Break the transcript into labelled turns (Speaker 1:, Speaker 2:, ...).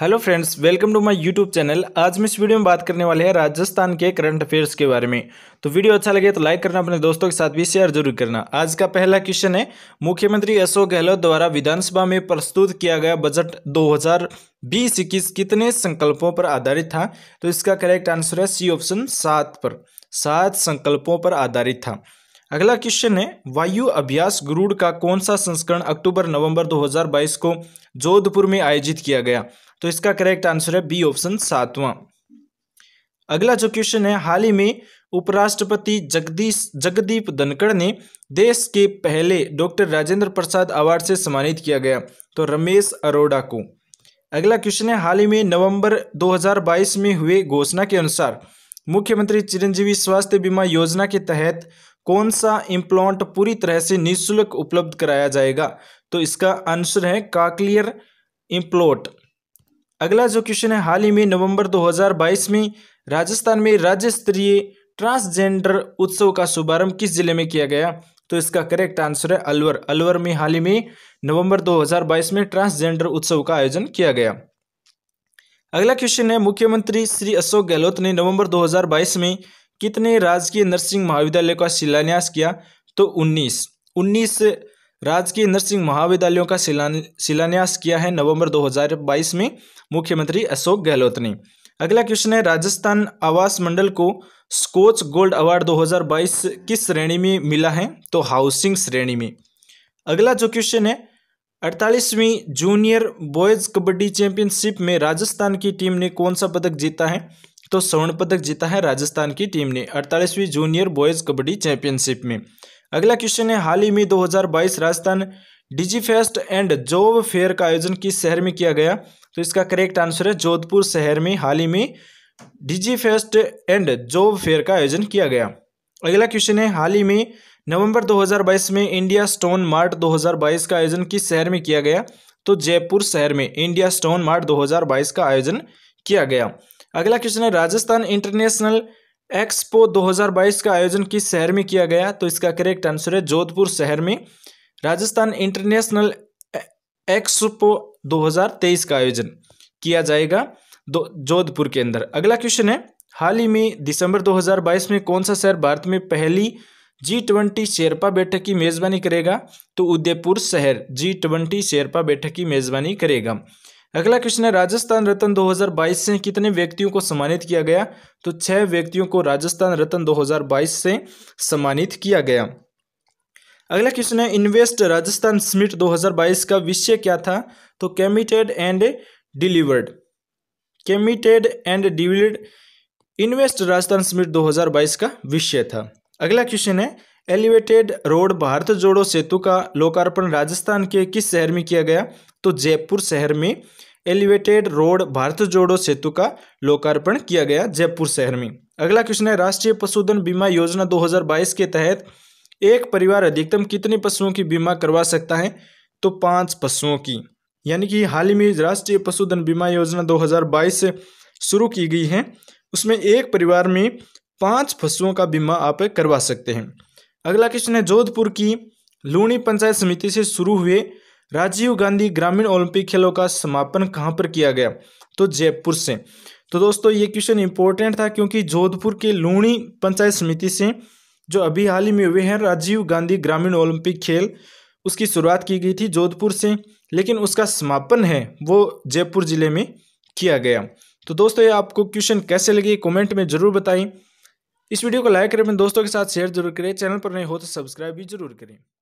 Speaker 1: hello friends welcome to my YouTube channel आज मैं इस वीडियो में बात करने वाले हैं राजस्थान के करंट अफेयर्स के बारे में तो वीडियो अच्छा लगे तो लाइक करना अपने दोस्तों के साथ भी शेयर जरूर करना आज का पहला क्वेश्चन है मुख्यमंत्री अशोक गहलोत द्वारा विधानसभा में प्रस्तुत किया गया बजट दो बीस इक्कीस कितने संकल्पों पर आधारित था तो इसका करेक्ट आंसर है सी ऑप्शन सात पर सात संकल्पों पर आधारित था अगला क्वेश्चन है वायु अभ्यास गुरुड़ का कौन सा संस्करण अक्टूबर नवंबर 2022 को जोधपुर में आयोजित किया गया तो इसका करेक्ट आंसर है बी ऑप्शन सातवां अगला जो क्वेश्चन है हाल ही में उपराष्ट्रपति जगदीश जगदीप धनखड़ ने देश के पहले डॉक्टर राजेंद्र प्रसाद अवार्ड से सम्मानित किया गया तो रमेश अरोड़ा को अगला क्वेश्चन है हाल ही में नवंबर 2022 में हुए घोषणा के अनुसार मुख्यमंत्री चिरंजीवी स्वास्थ्य बीमा योजना के तहत कौन सा इम्प्लांट पूरी तरह से निःशुल्क उपलब्ध कराया जाएगा तो इसका आंसर है काकलियर इम्प्लोट अगला जो क्वेश्चन है हाल ही में नवंबर 2022 में राजस्थान में राज्य स्तरीय ट्रांसजेंडर उत्सव का शुभारंभ किस जिले में किया गया तो इसका करेक्ट आंसर है अलवर अलवर में हाल ही में नवंबर 2022 में ट्रांसजेंडर उत्सव का आयोजन किया गया अगला क्वेश्चन है मुख्यमंत्री श्री अशोक गहलोत ने नवंबर 2022 में कितने राजकीय नर्सिंग महाविद्यालय का शिलान्यास किया तो उन्नीस उन्नीस राजकीय नर्सिंग महाविद्यालयों का शिलान्यास किया है नवंबर 2022 में मुख्यमंत्री अशोक गहलोत ने अगला क्वेश्चन है राजस्थान आवास मंडल को स्कोच गोल्ड अवार्ड 2022 किस श्रेणी में मिला है तो हाउसिंग श्रेणी में अगला जो क्वेश्चन है अड़तालीसवीं जूनियर बॉयज़ कबड्डी चैंपियनशिप में राजस्थान की टीम ने कौन सा पदक जीता है तो स्वर्ण पदक जीता है राजस्थान की टीम ने अड़तालीसवीं जूनियर बॉयज़ कबड्डी चैंपियनशिप में अगला क्वेश्चन है हाल ही में 2022 Rajasthan Digi Fest and Job Fair का आयोजन किस शहर में किया गया तो इसका करेक्ट आंसर है जोधपुर शहर में हाल ही में Digi Fest and Job Fair का आयोजन किया गया अगला क्वेश्चन है हाल ही में नवंबर 2022 में इंडिया स्टोन मार्ट 2022 का आयोजन किस शहर में किया गया तो जयपुर शहर में इंडिया स्टोन मार्ट 2022 का आयोजन किया गया अगला क्वेश्चन है राजस्थान इंटरनेशनल एक्सपो 2022 का आयोजन किस शहर में किया गया तो इसका करेक्ट आंसर है जोधपुर शहर में राजस्थान इंटरनेशनल एक्सपो 2023 का आयोजन किया जाएगा जोधपुर के अंदर अगला क्वेश्चन है हाल ही में दिसंबर 2022 में कौन सा शहर भारत में पहली जी ट्वेंटी शेरपा बैठक की मेज़बानी करेगा तो उदयपुर शहर जी ट्वेंटी शेरपा बैठक की मेज़बानी करेगा अगला क्वेश्चन है राजस्थान रत्न 2022 से कितने व्यक्तियों को सम्मानित किया गया तो छह व्यक्तियों को राजस्थान रत्न 2022 से सम्मानित किया गया अगला क्वेश्चन है इन्वेस्ट राजस्थान स्मिट 2022 का विषय क्या था तो committed and delivered committed and delivered Invest Rajasthan Summit 2022 का विषय था अगला क्वेश्चन है एलिवेटेड रोड भारत जोड़ो सेतु का लोकार्पण राजस्थान के किस शहर में किया गया तो जयपुर शहर में एलिवेटेड रोड भारत जोड़ो सेतु का लोकार्पण किया गया जयपुर शहर में अगला क्वेश्चन है राष्ट्रीय पशुधन बीमा योजना 2022 के तहत एक परिवार अधिकतम कितने पशुओं की बीमा करवा सकता है तो पांच पशुओं की यानी कि हाल ही में राष्ट्रीय पशुधन बीमा योजना 2022 शुरू की गई है उसमें एक परिवार में पांच पशुओं का बीमा आप करवा सकते हैं अगला क्वेश्चन है जोधपुर की लूणी पंचायत समिति से शुरू हुए राजीव गांधी ग्रामीण ओलंपिक खेलों का समापन कहाँ पर किया गया तो जयपुर से तो दोस्तों ये क्वेश्चन इंपॉर्टेंट था क्योंकि जोधपुर के लूणी पंचायत समिति से जो अभी हाल ही में हुए हैं राजीव गांधी ग्रामीण ओलंपिक खेल उसकी शुरुआत की गई थी जोधपुर से लेकिन उसका समापन है वो जयपुर ज़िले में किया गया तो दोस्तों ये आपको क्वेश्चन कैसे लगे कमेंट में ज़रूर बताएं इस वीडियो को लाइक करें अपने दोस्तों के साथ शेयर जरूर करें चैनल पर नहीं हो तो सब्सक्राइब भी जरूर करें